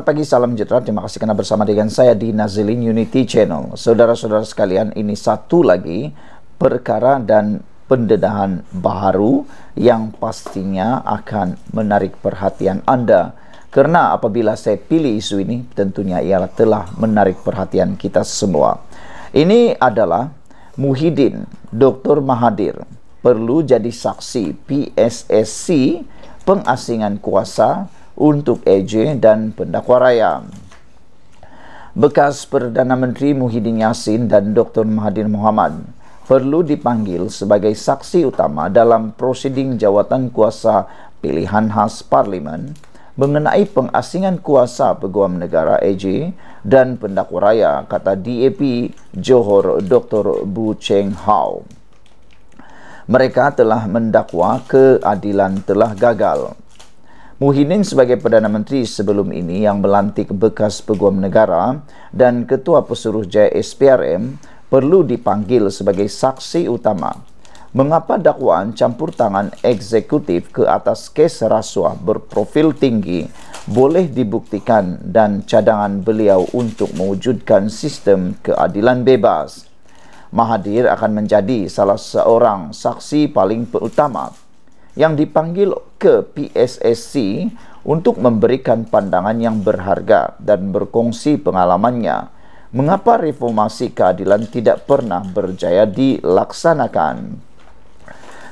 Selamat pagi, salam sejahtera. Terima kasih kerana bersama dengan saya di Nazilin Unity Channel. Saudara-saudara sekalian, ini satu lagi perkara dan pendedahan baru yang pastinya akan menarik perhatian anda. Kerana apabila saya pilih isu ini, tentunya ialah telah menarik perhatian kita semua. Ini adalah Muhyiddin, Dr. Mahadir perlu jadi saksi PSSC pengasingan kuasa untuk AJ dan pendakwa raya. Bekas Perdana Menteri Muhyiddin Yassin dan Dr. Mahathir Mohamad perlu dipanggil sebagai saksi utama dalam prosiding jawatan kuasa pilihan khas Parlimen mengenai pengasingan kuasa Peguam Negara AJ dan pendakwa raya kata DAP Johor Dr. Bu Cheng Hao. Mereka telah mendakwa keadilan telah gagal. Muhyiddin sebagai Perdana Menteri sebelum ini yang melantik bekas Peguam Negara dan Ketua Pesuruh Jaya SPRM perlu dipanggil sebagai saksi utama. Mengapa dakwaan campur tangan eksekutif ke atas kes rasuah berprofil tinggi boleh dibuktikan dan cadangan beliau untuk mewujudkan sistem keadilan bebas? Mahathir akan menjadi salah seorang saksi paling utama yang dipanggil ke PSSC untuk memberikan pandangan yang berharga dan berkongsi pengalamannya. Mengapa reformasi keadilan tidak pernah berjaya dilaksanakan?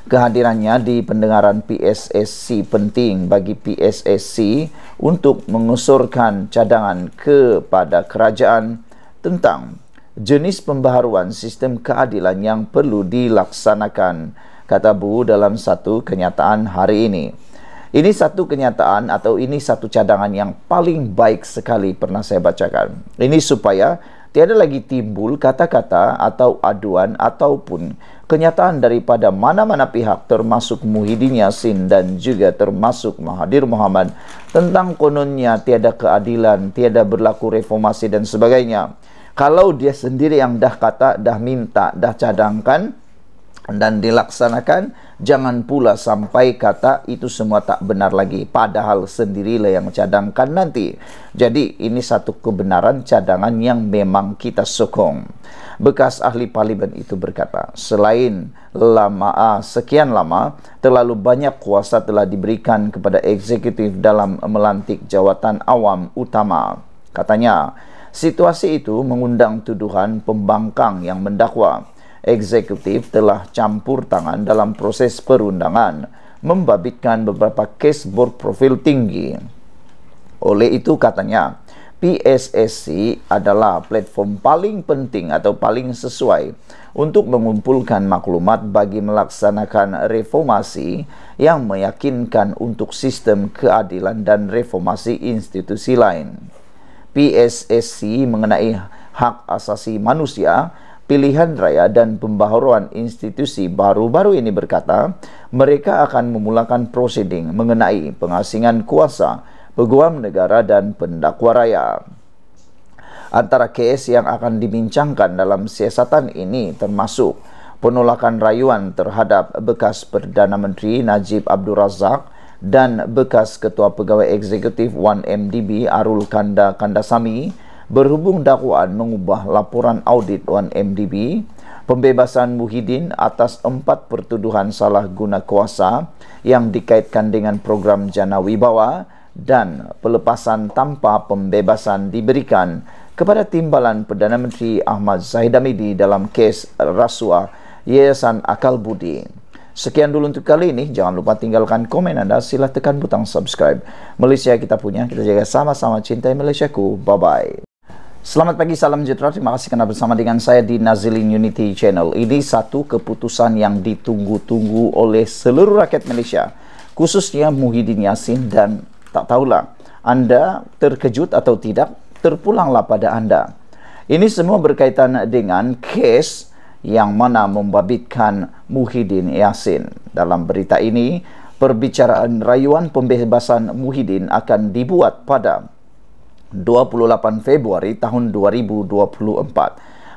Kehadirannya di pendengaran PSSC penting bagi PSSC untuk mengusurkan cadangan kepada kerajaan tentang jenis pembaharuan sistem keadilan yang perlu dilaksanakan kata Bu dalam satu kenyataan hari ini. Ini satu kenyataan atau ini satu cadangan yang paling baik sekali pernah saya bacakan. Ini supaya tiada lagi timbul kata-kata atau aduan ataupun kenyataan daripada mana-mana pihak termasuk Muhyiddin Yassin dan juga termasuk Mahathir Muhammad tentang kononnya tiada keadilan, tiada berlaku reformasi dan sebagainya. Kalau dia sendiri yang dah kata, dah minta, dah cadangkan, dan dilaksanakan jangan pula sampai kata itu semua tak benar lagi padahal sendirilah yang cadangkan nanti jadi ini satu kebenaran cadangan yang memang kita sokong bekas ahli parlimen itu berkata selain lama ah, sekian lama terlalu banyak kuasa telah diberikan kepada eksekutif dalam melantik jawatan awam utama katanya situasi itu mengundang tuduhan pembangkang yang mendakwa eksekutif telah campur tangan dalam proses perundangan membabitkan beberapa kes berprofil tinggi. Oleh itu katanya, PSSC adalah platform paling penting atau paling sesuai untuk mengumpulkan maklumat bagi melaksanakan reformasi yang meyakinkan untuk sistem keadilan dan reformasi institusi lain. PSSC mengenai hak asasi manusia Pilihan Raya dan Pembaharuan Institusi baru-baru ini berkata, mereka akan memulakan prosiding mengenai pengasingan kuasa, peguam negara dan pendakwa raya. Antara kes yang akan dibincangkan dalam siasatan ini termasuk penolakan rayuan terhadap bekas Perdana Menteri Najib Abdul Razak dan bekas Ketua Pegawai Eksekutif 1MDB Arul Kanda Kandasami Berhubung dakwaan mengubah laporan audit 1MDB, pembebasan Muhyiddin atas empat pertuduhan salah guna kuasa yang dikaitkan dengan program Jana Wibawa dan pelepasan tanpa pembebasan diberikan kepada timbalan Perdana Menteri Ahmad Zahid Hamidi dalam kes rasuah Yayasan Akal Budi. Sekian dulu untuk kali ini. Jangan lupa tinggalkan komen anda. Sila tekan butang subscribe. Malaysia kita punya. Kita jaga sama-sama cintai Malaysia ku. Bye-bye. Selamat pagi, salam sejahtera. Terima kasih kerana bersama dengan saya di Nazilin Unity Channel. Ini satu keputusan yang ditunggu-tunggu oleh seluruh rakyat Malaysia, khususnya Muhyiddin Yassin dan tak tahulah anda terkejut atau tidak terpulanglah pada anda. Ini semua berkaitan dengan kes yang mana membabitkan Muhyiddin Yassin. Dalam berita ini, perbicaraan rayuan pembebasan Muhyiddin akan dibuat pada 28 Februari tahun 2024.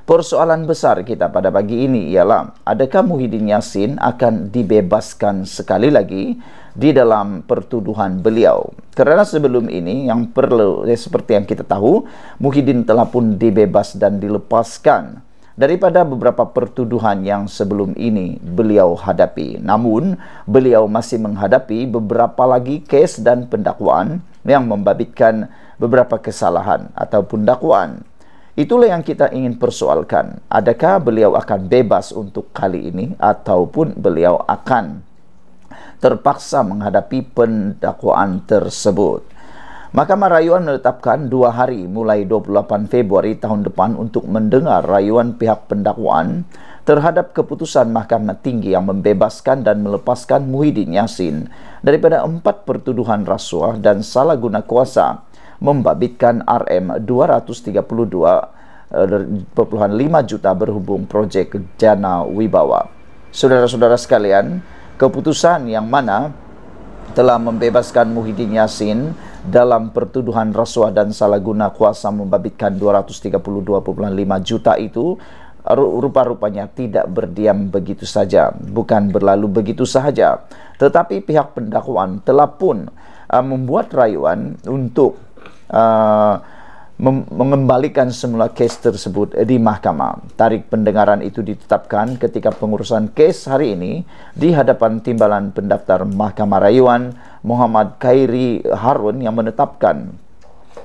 Persoalan besar kita pada pagi ini ialah adakah Muhyiddin Yassin akan dibebaskan sekali lagi di dalam pertuduhan beliau? Kerana sebelum ini yang perlu ya seperti yang kita tahu, Muhyiddin telah pun dibebas dan dilepaskan daripada beberapa pertuduhan yang sebelum ini beliau hadapi. Namun, beliau masih menghadapi beberapa lagi kes dan pendakwaan yang membabitkan beberapa kesalahan ataupun dakwaan. Itulah yang kita ingin persoalkan. Adakah beliau akan bebas untuk kali ini ataupun beliau akan terpaksa menghadapi pendakwaan tersebut. Mahkamah Rayuan menetapkan dua hari mulai 28 Februari tahun depan untuk mendengar rayuan pihak pendakwaan terhadap keputusan Mahkamah Tinggi yang membebaskan dan melepaskan Muhyiddin Yassin daripada empat pertuduhan rasuah dan salah guna kuasa membabitkan RM 232,5 eh, juta berhubung proyek Jana Wibawa. Saudara-saudara sekalian, keputusan yang mana telah membebaskan Muhyiddin Yassin dalam pertuduhan rasuah dan salah guna kuasa membabitkan 232,5 juta itu rupa-rupanya tidak berdiam begitu saja, bukan berlalu begitu saja. Tetapi pihak pendakwaan telah pun uh, membuat rayuan untuk Uh, mengembalikan semula kes tersebut di mahkamah. Tarik pendengaran itu ditetapkan ketika pengurusan kes hari ini di hadapan timbalan pendaftar Mahkamah Rayuan Muhammad Khairi Harun yang menetapkan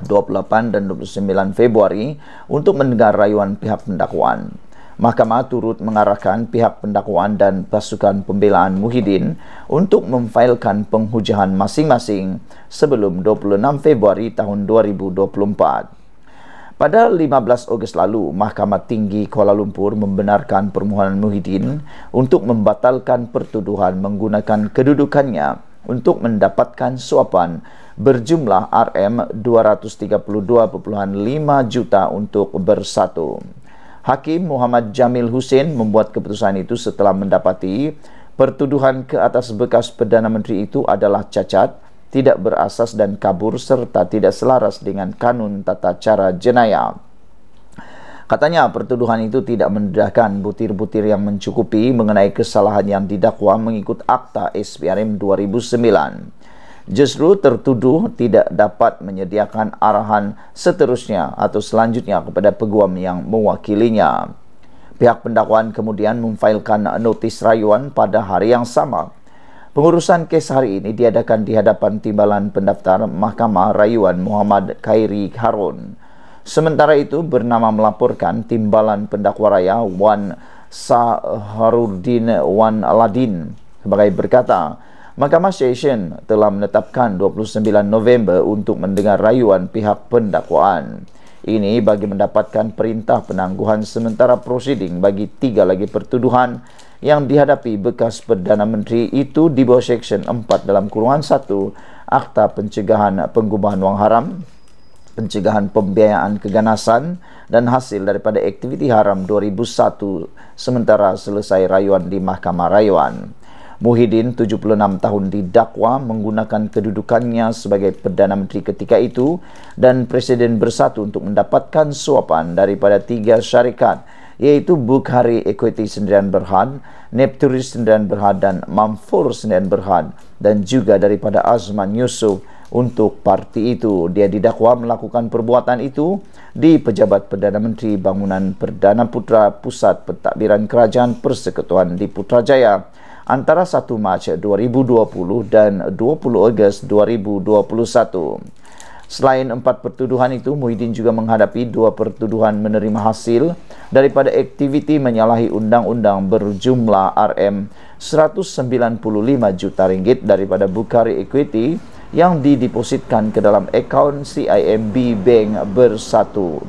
28 dan 29 Februari untuk mendengar rayuan pihak pendakwaan. Mahkamah turut mengarahkan pihak pendakwaan dan pasukan pembelaan Muhyiddin untuk memfailkan penghujahan masing-masing sebelum 26 Februari tahun 2024. Pada 15 Ogos lalu, Mahkamah Tinggi Kuala Lumpur membenarkan permohonan Muhyiddin untuk membatalkan pertuduhan menggunakan kedudukannya untuk mendapatkan suapan berjumlah RM232.5 juta untuk bersatu. Hakim Muhammad Jamil Hussein membuat keputusan itu setelah mendapati pertuduhan ke atas bekas Perdana Menteri itu adalah cacat, tidak berasas dan kabur serta tidak selaras dengan kanun tata cara jenayah. Katanya pertuduhan itu tidak mendedahkan butir-butir yang mencukupi mengenai kesalahan yang didakwa mengikut Akta SPRM 2009 justru tertuduh tidak dapat menyediakan arahan seterusnya atau selanjutnya kepada peguam yang mewakilinya. Pihak pendakwaan kemudian memfailkan notis rayuan pada hari yang sama. Pengurusan kes hari ini diadakan di hadapan timbalan pendaftar Mahkamah Rayuan Muhammad Khairi Harun. Sementara itu bernama melaporkan timbalan pendakwa raya Wan Saharuddin Wan Aladin sebagai berkata, Mahkamah Station telah menetapkan 29 November untuk mendengar rayuan pihak pendakwaan. Ini bagi mendapatkan perintah penangguhan sementara prosiding bagi tiga lagi pertuduhan yang dihadapi bekas Perdana Menteri itu di bawah Seksyen 4 dalam kurungan 1 Akta Pencegahan Penggubahan Wang Haram, Pencegahan Pembiayaan Keganasan dan Hasil daripada Aktiviti Haram 2001 sementara selesai rayuan di Mahkamah Rayuan. Muhyiddin, 76 tahun didakwa menggunakan kedudukannya sebagai Perdana Menteri ketika itu dan Presiden Bersatu untuk mendapatkan suapan daripada tiga syarikat iaitu Bukhari Equity Sendirian Berhad, Nepturi Sendirian Berhad dan Mamfur Sendirian Berhad dan juga daripada Azman Yusuf untuk parti itu. Dia didakwa melakukan perbuatan itu di Pejabat Perdana Menteri Bangunan Perdana Putra Pusat Pentadbiran Kerajaan Persekutuan di Putrajaya. antara 1 Mac 2020 dan 20 Ogos 2021. Selain empat pertuduhan itu, Muhyiddin juga menghadapi dua pertuduhan menerima hasil daripada aktiviti menyalahi undang-undang berjumlah RM 195 juta ringgit daripada Bukhari Equity yang didepositkan ke dalam akaun CIMB Bank Bersatu.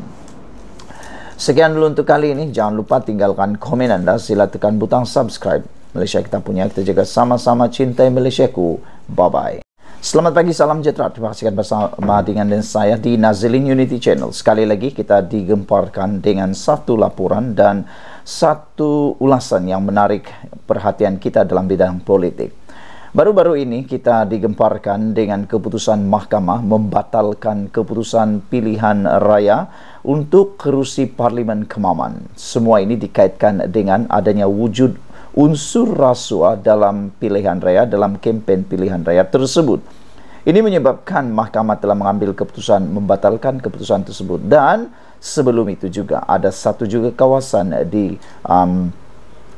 Sekian dulu untuk kali ini. Jangan lupa tinggalkan komen Anda. Sila tekan butang subscribe Malaysia kita punya kita jaga sama-sama cinta Malaysia ku. Bye bye. Selamat pagi, salam sejahtera. Terima kasih bersama dengan saya di Nazilin Unity Channel. Sekali lagi kita digemparkan dengan satu laporan dan satu ulasan yang menarik perhatian kita dalam bidang politik. Baru-baru ini kita digemparkan dengan keputusan mahkamah membatalkan keputusan pilihan raya untuk kerusi Parlimen Kemaman. Semua ini dikaitkan dengan adanya wujud unsur rasuah dalam pilihan raya dalam kempen pilihan raya tersebut. Ini menyebabkan mahkamah telah mengambil keputusan membatalkan keputusan tersebut dan sebelum itu juga ada satu juga kawasan di um,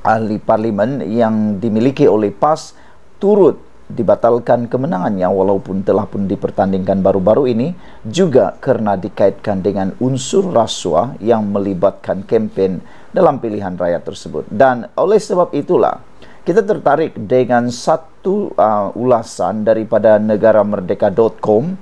ahli parlimen yang dimiliki oleh PAS turut dibatalkan kemenangannya walaupun telah pun dipertandingkan baru-baru ini juga kerana dikaitkan dengan unsur rasuah yang melibatkan kempen dalam pilihan raya tersebut. Dan oleh sebab itulah, kita tertarik dengan satu uh, ulasan daripada negaramerdeka.com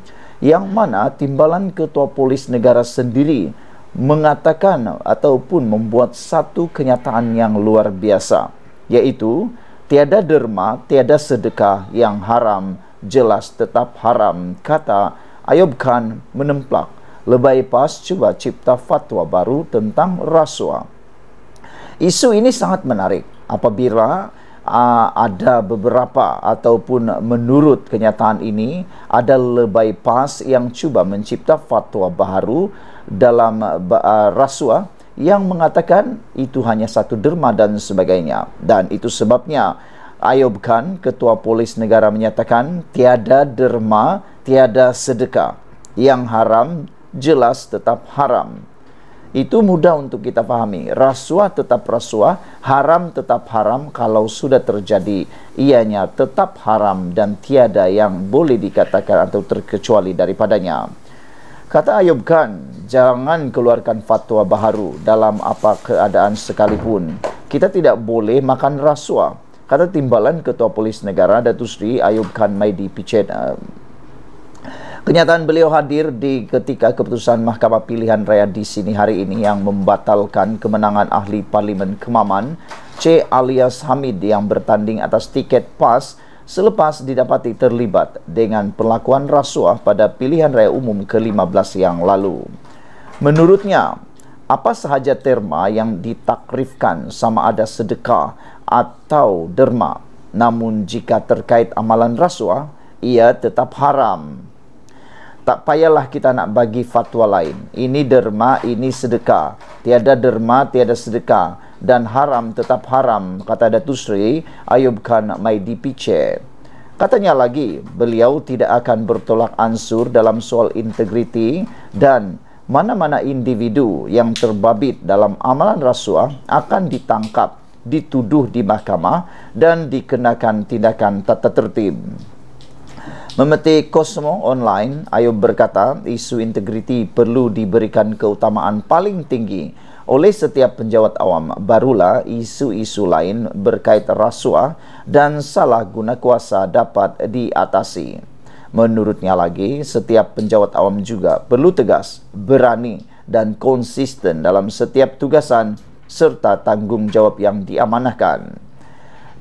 yang mana timbalan ketua polis negara sendiri mengatakan ataupun membuat satu kenyataan yang luar biasa yaitu tiada derma, tiada sedekah yang haram, jelas tetap haram kata Ayub Khan menemplak lebay pas cuba cipta fatwa baru tentang rasuah isu ini sangat menarik apabila uh, ada beberapa ataupun menurut kenyataan ini ada lebay pas yang cuba mencipta fatwa baru dalam uh, rasuah yang mengatakan itu hanya satu derma dan sebagainya dan itu sebabnya Ayub Khan ketua polis negara menyatakan tiada derma tiada sedekah yang haram jelas tetap haram itu mudah untuk kita pahami. Rasuah tetap rasuah, haram tetap haram kalau sudah terjadi ianya tetap haram dan tiada yang boleh dikatakan atau terkecuali daripadanya. Kata Ayub Khan, jangan keluarkan fatwa baharu dalam apa keadaan sekalipun. Kita tidak boleh makan rasuah. Kata timbalan Ketua Polis Negara Datu Sri Ayub Khan Maidi Pichet uh, Kenyataan beliau hadir di ketika keputusan Mahkamah Pilihan Raya di sini hari ini yang membatalkan kemenangan ahli Parlimen Kemaman C alias Hamid yang bertanding atas tiket PAS selepas didapati terlibat dengan perlakuan rasuah pada pilihan raya umum ke-15 yang lalu. Menurutnya, apa sahaja terma yang ditakrifkan sama ada sedekah atau derma, namun jika terkait amalan rasuah, ia tetap haram tak payahlah kita nak bagi fatwa lain. Ini derma, ini sedekah. Tiada derma, tiada sedekah. Dan haram tetap haram, kata Datu Sri Ayub Khan Maidi Piceh. Katanya lagi, beliau tidak akan bertolak ansur dalam soal integriti dan mana-mana individu yang terbabit dalam amalan rasuah akan ditangkap, dituduh di mahkamah dan dikenakan tindakan tata tertib. Memetik Cosmo Online, Ayub berkata isu integriti perlu diberikan keutamaan paling tinggi oleh setiap penjawat awam barulah isu-isu lain berkait rasuah dan salah guna kuasa dapat diatasi. Menurutnya lagi, setiap penjawat awam juga perlu tegas, berani dan konsisten dalam setiap tugasan serta tanggungjawab yang diamanahkan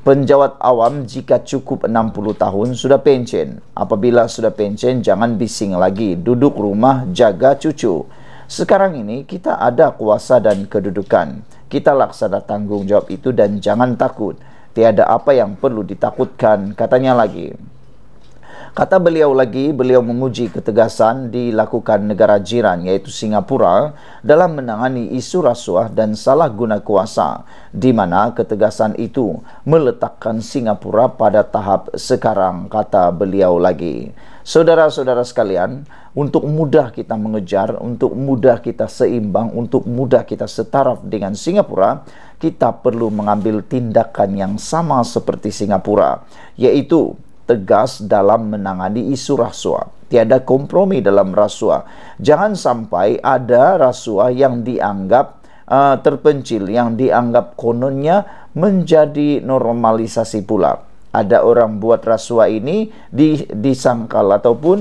penjawat awam jika cukup 60 tahun sudah pencen. Apabila sudah pencen jangan bising lagi, duduk rumah jaga cucu. Sekarang ini kita ada kuasa dan kedudukan. Kita laksana tanggungjawab itu dan jangan takut. Tiada apa yang perlu ditakutkan, katanya lagi. Kata beliau lagi, beliau menguji ketegasan dilakukan negara jiran iaitu Singapura dalam menangani isu rasuah dan salah guna kuasa di mana ketegasan itu meletakkan Singapura pada tahap sekarang, kata beliau lagi. Saudara-saudara sekalian, untuk mudah kita mengejar, untuk mudah kita seimbang, untuk mudah kita setaraf dengan Singapura, kita perlu mengambil tindakan yang sama seperti Singapura, yaitu tegas dalam menangani isu rasuah. Tiada kompromi dalam rasuah. Jangan sampai ada rasuah yang dianggap uh, terpencil, yang dianggap kononnya menjadi normalisasi pula. Ada orang buat rasuah ini di, disangkal ataupun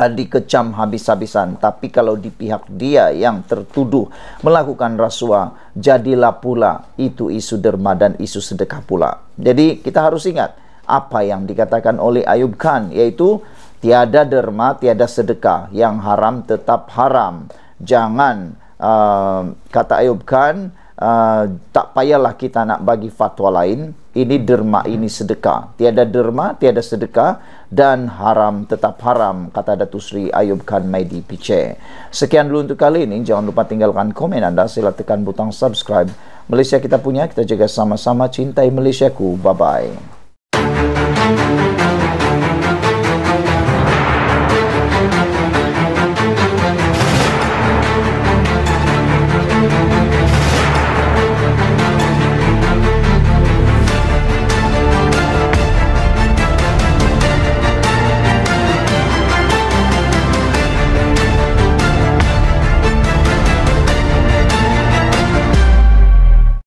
eh, dikecam habis-habisan. Tapi kalau di pihak dia yang tertuduh melakukan rasuah, jadilah pula itu isu derma dan isu sedekah pula. Jadi kita harus ingat, apa yang dikatakan oleh Ayub Khan yaitu tiada derma tiada sedekah yang haram tetap haram jangan uh, kata Ayub Khan uh, tak payahlah kita nak bagi fatwa lain ini derma ini sedekah tiada derma tiada sedekah dan haram tetap haram kata Datu Sri Ayub Khan Maidi Piceh sekian dulu untuk kali ini jangan lupa tinggalkan komen anda sila tekan butang subscribe Malaysia kita punya, kita jaga sama-sama. Cintai Malaysia ku. Bye-bye.